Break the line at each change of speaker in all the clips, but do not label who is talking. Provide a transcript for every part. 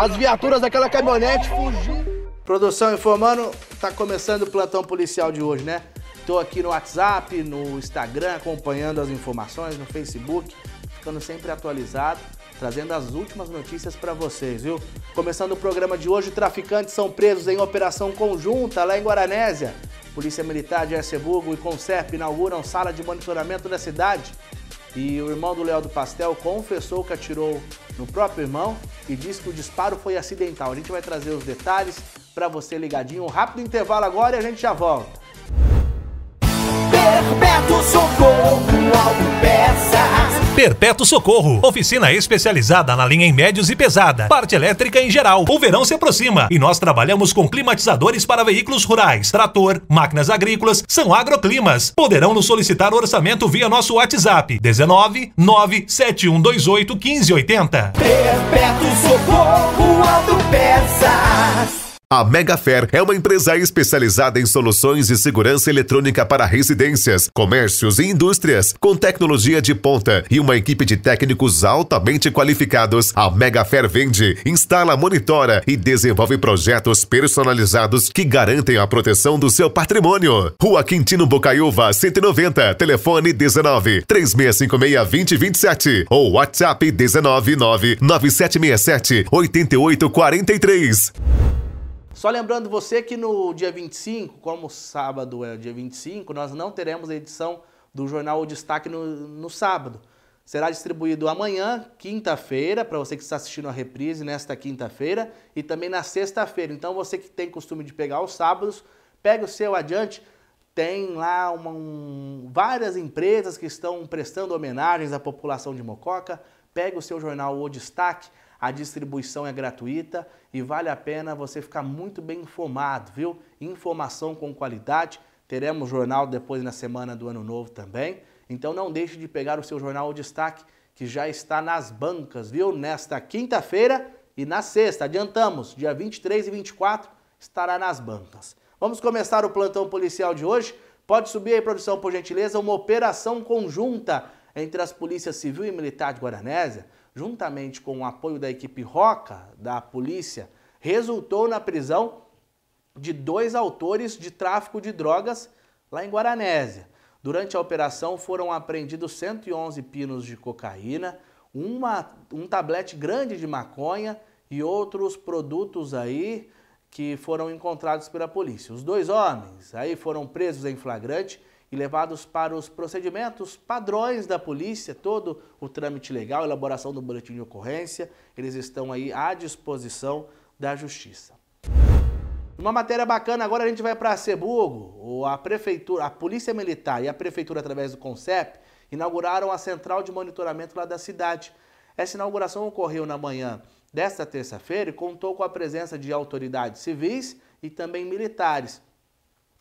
as viaturas daquela caminhonete fugindo. Produção informando, tá começando o plantão policial de hoje, né? Tô aqui no WhatsApp, no Instagram, acompanhando as informações, no Facebook, ficando sempre atualizado, trazendo as últimas notícias para vocês, viu? Começando o programa de hoje, traficantes são presos em operação conjunta lá em Guaranésia. Polícia Militar de Arceburgo e Consep inauguram sala de monitoramento da cidade. E o irmão do Léo do Pastel confessou que atirou no próprio irmão e disse que o disparo foi acidental. A gente vai trazer os detalhes para você ligadinho. Um rápido intervalo agora e a gente já volta. Perpétuo socorro
Perpétuo Socorro, oficina especializada na linha em médios e pesada, parte elétrica em geral. O verão se aproxima e nós trabalhamos com climatizadores para veículos rurais, trator, máquinas agrícolas, são agroclimas. Poderão nos solicitar orçamento via nosso WhatsApp 19 97128 1580. Perpétuo Socorro a Megafair é uma empresa especializada em soluções de segurança eletrônica para residências, comércios e indústrias, com tecnologia de ponta e uma equipe de técnicos altamente qualificados. A Megafair vende, instala, monitora e desenvolve projetos personalizados que garantem a proteção do seu patrimônio. Rua Quintino Bocaiúva, 190, telefone 19 3656 2027 ou WhatsApp 199 9767 8843.
Só lembrando você que no dia 25, como sábado é dia 25, nós não teremos a edição do Jornal O Destaque no, no sábado. Será distribuído amanhã, quinta-feira, para você que está assistindo a reprise nesta quinta-feira e também na sexta-feira. Então você que tem costume de pegar os sábados, pega o seu adiante tem lá uma, um, várias empresas que estão prestando homenagens à população de Mococa. Pega o seu jornal O Destaque, a distribuição é gratuita e vale a pena você ficar muito bem informado, viu? Informação com qualidade. Teremos jornal depois na semana do Ano Novo também. Então não deixe de pegar o seu jornal O Destaque, que já está nas bancas, viu? Nesta quinta-feira e na sexta. Adiantamos, dia 23 e 24 estará nas bancas. Vamos começar o plantão policial de hoje. Pode subir aí, produção, por gentileza, uma operação conjunta entre as polícias civil e militar de Guaranésia, juntamente com o apoio da equipe Roca da polícia, resultou na prisão de dois autores de tráfico de drogas lá em Guaranésia. Durante a operação foram apreendidos 111 pinos de cocaína, uma, um tablete grande de maconha e outros produtos aí que foram encontrados pela polícia. Os dois homens aí foram presos em flagrante e levados para os procedimentos padrões da polícia, todo o trâmite legal, elaboração do boletim de ocorrência, eles estão aí à disposição da justiça. Uma matéria bacana, agora a gente vai para Cebugo, a prefeitura, a Polícia Militar e a prefeitura através do CONCEP inauguraram a central de monitoramento lá da cidade. Essa inauguração ocorreu na manhã desta terça-feira contou com a presença de autoridades civis e também militares.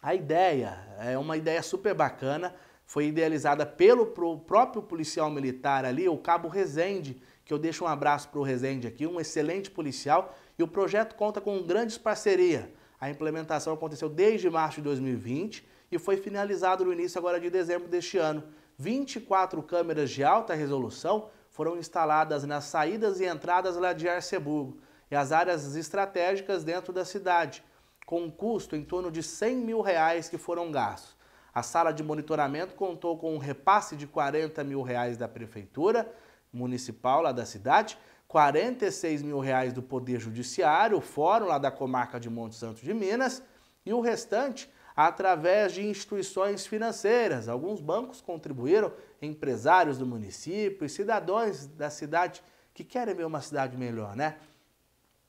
A ideia é uma ideia super bacana, foi idealizada pelo próprio policial militar ali, o Cabo Rezende, que eu deixo um abraço para o Rezende aqui, um excelente policial, e o projeto conta com grandes parcerias. A implementação aconteceu desde março de 2020 e foi finalizado no início agora de dezembro deste ano. 24 câmeras de alta resolução foram instaladas nas saídas e entradas lá de Arceburgo e as áreas estratégicas dentro da cidade, com um custo em torno de 100 mil reais que foram gastos. A sala de monitoramento contou com um repasse de 40 mil reais da prefeitura municipal lá da cidade, 46 mil reais do Poder Judiciário, o fórum lá da comarca de Monte Santo de Minas, e o restante através de instituições financeiras. Alguns bancos contribuíram, empresários do município e cidadãos da cidade que querem ver uma cidade melhor, né?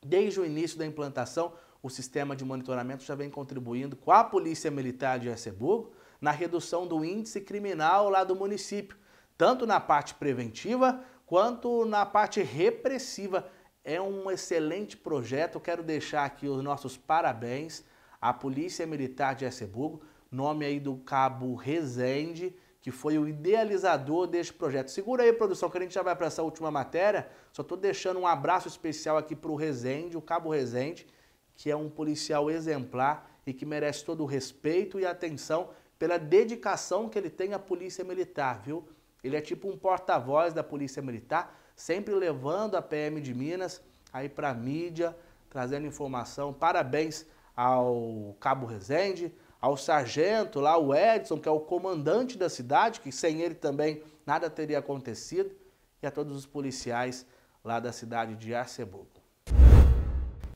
Desde o início da implantação, o sistema de monitoramento já vem contribuindo com a Polícia Militar de Arceburgo na redução do índice criminal lá do município, tanto na parte preventiva quanto na parte repressiva. É um excelente projeto, quero deixar aqui os nossos parabéns a Polícia Militar de Erceburgo, nome aí do cabo Rezende, que foi o idealizador deste projeto. Segura aí, produção, que a gente já vai para essa última matéria. Só estou deixando um abraço especial aqui para o Rezende, o cabo Rezende, que é um policial exemplar e que merece todo o respeito e atenção pela dedicação que ele tem à Polícia Militar, viu? Ele é tipo um porta-voz da Polícia Militar, sempre levando a PM de Minas aí para a mídia, trazendo informação. Parabéns ao Cabo Rezende, ao sargento lá, o Edson, que é o comandante da cidade, que sem ele também nada teria acontecido, e a todos os policiais lá da cidade de Arcebuco.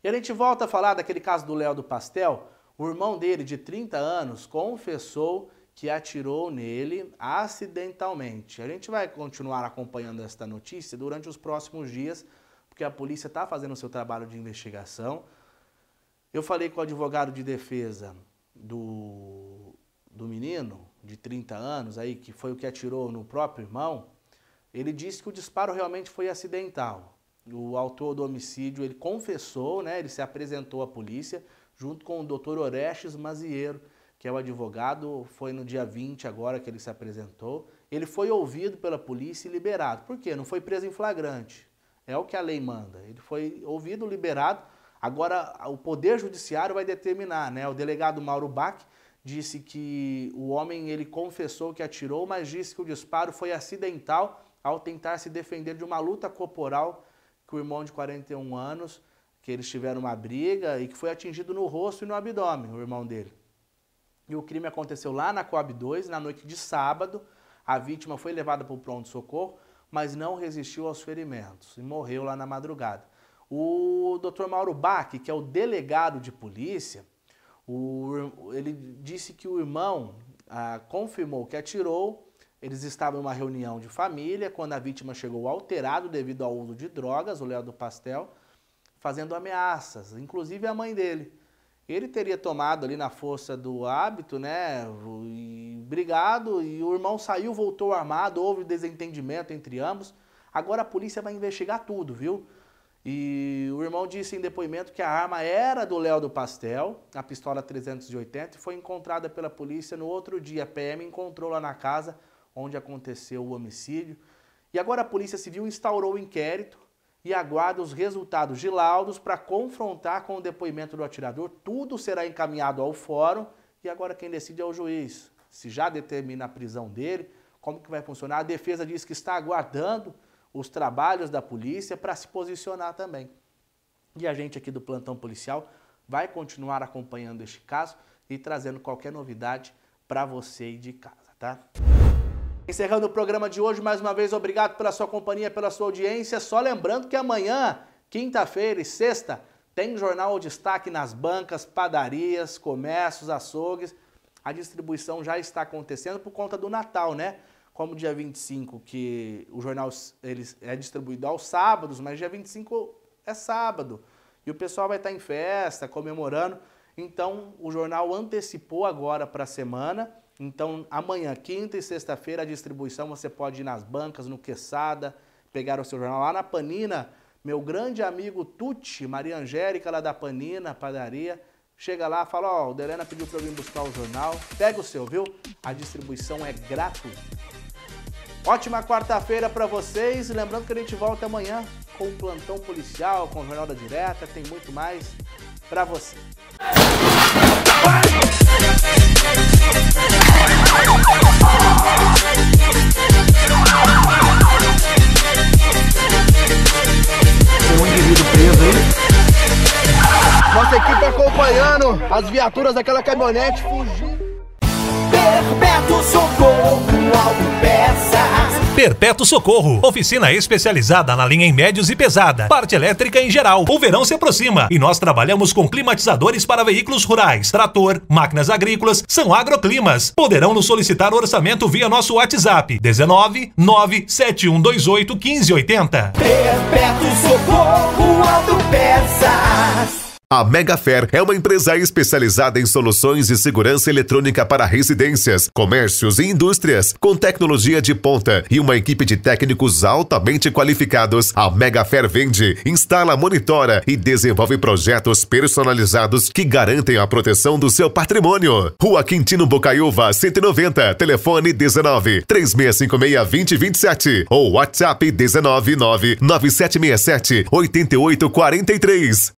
E a gente volta a falar daquele caso do Léo do Pastel. O irmão dele, de 30 anos, confessou que atirou nele acidentalmente. A gente vai continuar acompanhando esta notícia durante os próximos dias, porque a polícia está fazendo o seu trabalho de investigação. Eu falei com o advogado de defesa do, do menino, de 30 anos, aí que foi o que atirou no próprio irmão. Ele disse que o disparo realmente foi acidental. O autor do homicídio, ele confessou, né, ele se apresentou à polícia, junto com o doutor Orestes Mazieiro, que é o advogado, foi no dia 20 agora que ele se apresentou. Ele foi ouvido pela polícia e liberado. Por quê? Não foi preso em flagrante. É o que a lei manda. Ele foi ouvido, liberado, Agora, o Poder Judiciário vai determinar, né? O delegado Mauro Bach disse que o homem ele confessou que atirou, mas disse que o disparo foi acidental ao tentar se defender de uma luta corporal que o irmão de 41 anos, que eles tiveram uma briga e que foi atingido no rosto e no abdômen, o irmão dele. E o crime aconteceu lá na Coab 2, na noite de sábado. A vítima foi levada para o pronto-socorro, mas não resistiu aos ferimentos e morreu lá na madrugada. O Dr. Mauro Bach, que é o delegado de polícia, o, ele disse que o irmão ah, confirmou que atirou. Eles estavam em uma reunião de família quando a vítima chegou alterado devido ao uso de drogas, o Léo do Pastel, fazendo ameaças, inclusive a mãe dele. Ele teria tomado ali na força do hábito, né? E brigado, e o irmão saiu, voltou armado, houve desentendimento entre ambos. Agora a polícia vai investigar tudo, viu? E o irmão disse em depoimento que a arma era do Léo do Pastel, a pistola 380, e foi encontrada pela polícia no outro dia. A PM encontrou lá na casa onde aconteceu o homicídio. E agora a Polícia Civil instaurou o inquérito e aguarda os resultados de laudos para confrontar com o depoimento do atirador. Tudo será encaminhado ao fórum e agora quem decide é o juiz. Se já determina a prisão dele, como que vai funcionar? A defesa diz que está aguardando os trabalhos da polícia para se posicionar também. E a gente aqui do plantão policial vai continuar acompanhando este caso e trazendo qualquer novidade para você aí de casa, tá? Encerrando o programa de hoje, mais uma vez obrigado pela sua companhia, pela sua audiência. Só lembrando que amanhã, quinta-feira e sexta, tem jornal ao destaque nas bancas, padarias, comércios, açougues. A distribuição já está acontecendo por conta do Natal, né? como dia 25, que o jornal ele é distribuído aos sábados, mas dia 25 é sábado. E o pessoal vai estar em festa, comemorando. Então, o jornal antecipou agora para a semana. Então, amanhã, quinta e sexta-feira, a distribuição você pode ir nas bancas, no Quesada, pegar o seu jornal lá na Panina. Meu grande amigo Tuti, Maria Angélica, lá da Panina, padaria, chega lá, fala: Ó, oh, o Delena pediu para eu vir buscar o jornal. Pega o seu, viu? A distribuição é gratuita. Ótima quarta-feira para vocês. Lembrando que a gente volta amanhã com o plantão policial, com o Jornal da Direta, tem muito mais para você. Tem um indivíduo preso aí. Nossa equipe acompanhando as viaturas daquela caminhonete fugindo.
Perpétuo socorro, alto peça. Perpétuo Socorro, oficina especializada na linha em médios e pesada, parte elétrica em geral. O verão se aproxima e nós trabalhamos com climatizadores para veículos rurais, trator, máquinas agrícolas, são agroclimas. Poderão nos solicitar orçamento via nosso WhatsApp 19 97128 1580. Perpétuo Socorro Auto Peças. A Megafair é uma empresa especializada em soluções de segurança eletrônica para residências, comércios e indústrias, com tecnologia de ponta e uma equipe de técnicos altamente qualificados. A Megafair vende, instala, monitora e desenvolve projetos personalizados que garantem a proteção do seu patrimônio. Rua Quintino Bocaiúva, 190, telefone 19 3656 2027 ou WhatsApp 199 9767 8843.